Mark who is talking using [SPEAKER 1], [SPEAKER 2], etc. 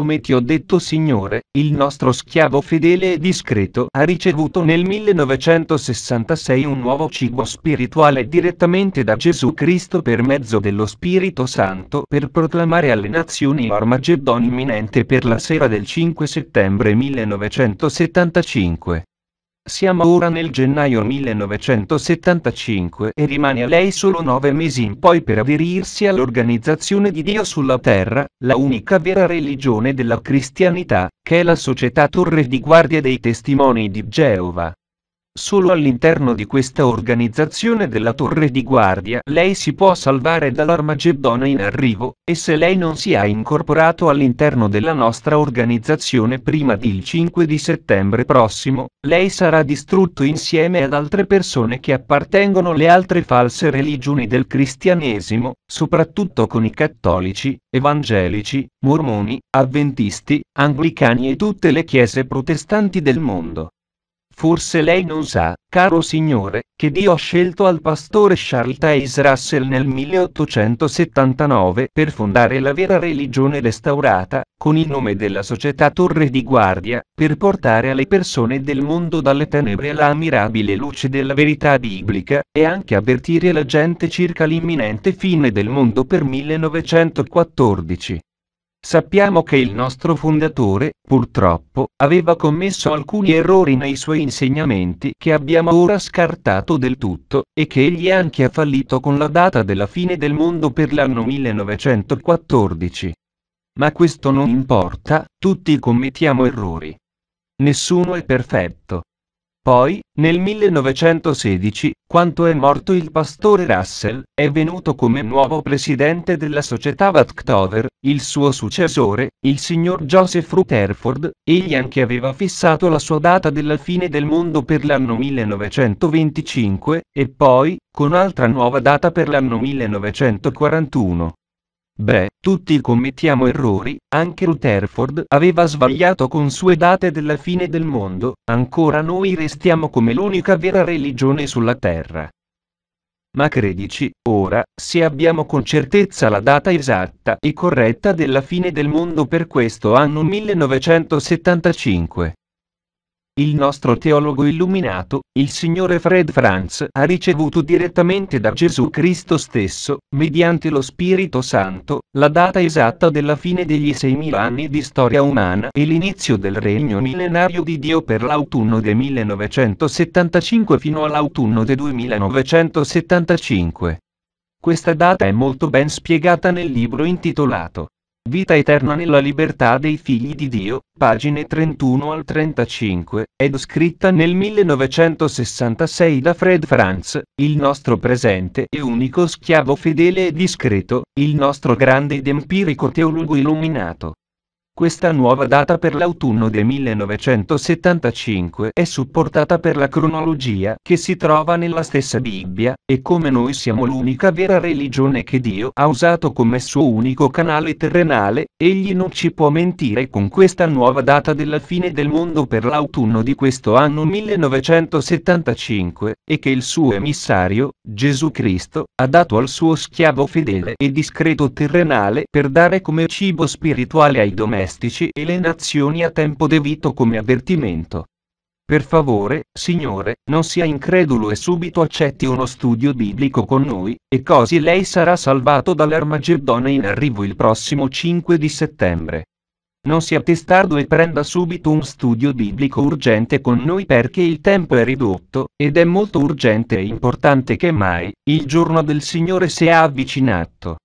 [SPEAKER 1] come ti ho detto signore, il nostro schiavo fedele e discreto ha ricevuto nel 1966 un nuovo cibo spirituale direttamente da Gesù Cristo per mezzo dello Spirito Santo per proclamare alle nazioni l'Armageddon imminente per la sera del 5 settembre 1975. Siamo ora nel gennaio 1975 e rimane a lei solo nove mesi in poi per aderirsi all'organizzazione di Dio sulla Terra, la unica vera religione della cristianità, che è la società Torre di Guardia dei Testimoni di Geova. Solo all'interno di questa organizzazione della torre di guardia lei si può salvare dall'Armageddon in arrivo, e se lei non si è incorporato all'interno della nostra organizzazione prima del 5 di settembre prossimo, lei sarà distrutto insieme ad altre persone che appartengono alle altre false religioni del cristianesimo, soprattutto con i cattolici, evangelici, mormoni, avventisti, anglicani e tutte le chiese protestanti del mondo. Forse lei non sa, caro signore, che Dio ha scelto al pastore Charles Taze Russell nel 1879 per fondare la vera religione restaurata, con il nome della società Torre di Guardia, per portare alle persone del mondo dalle tenebre all'ammirabile luce della verità biblica, e anche avvertire la gente circa l'imminente fine del mondo per 1914. Sappiamo che il nostro fondatore, purtroppo, aveva commesso alcuni errori nei suoi insegnamenti che abbiamo ora scartato del tutto, e che egli anche ha fallito con la data della fine del mondo per l'anno 1914. Ma questo non importa, tutti commettiamo errori. Nessuno è perfetto. Poi, nel 1916, quando è morto il pastore Russell, è venuto come nuovo presidente della società Vatktover, il suo successore, il signor Joseph Rutherford, egli anche aveva fissato la sua data della fine del mondo per l'anno 1925, e poi, con altra nuova data per l'anno 1941. Beh, tutti commettiamo errori, anche Rutherford aveva sbagliato con sue date della fine del mondo, ancora noi restiamo come l'unica vera religione sulla Terra. Ma credici, ora, se abbiamo con certezza la data esatta e corretta della fine del mondo per questo anno 1975, il nostro teologo illuminato, il signore Fred Franz, ha ricevuto direttamente da Gesù Cristo stesso, mediante lo Spirito Santo, la data esatta della fine degli 6.000 anni di storia umana e l'inizio del regno millenario di Dio per l'autunno del 1975 fino all'autunno del 2975. Questa data è molto ben spiegata nel libro intitolato Vita eterna nella libertà dei figli di Dio, pagine 31 al 35, ed scritta nel 1966 da Fred Franz, il nostro presente e unico schiavo fedele e discreto, il nostro grande ed empirico teologo illuminato. Questa nuova data per l'autunno del 1975 è supportata per la cronologia che si trova nella stessa Bibbia, e come noi siamo l'unica vera religione che Dio ha usato come suo unico canale terrenale, egli non ci può mentire con questa nuova data della fine del mondo per l'autunno di questo anno 1975, e che il suo emissario, Gesù Cristo, ha dato al suo schiavo fedele e discreto terrenale per dare come cibo spirituale ai domestici domestici e le nazioni a tempo debito come avvertimento. Per favore, Signore, non sia incredulo e subito accetti uno studio biblico con noi, e così lei sarà salvato dall'Armageddone in arrivo il prossimo 5 di settembre. Non sia testardo e prenda subito un studio biblico urgente con noi perché il tempo è ridotto, ed è molto urgente e importante che mai, il giorno del Signore sia avvicinato.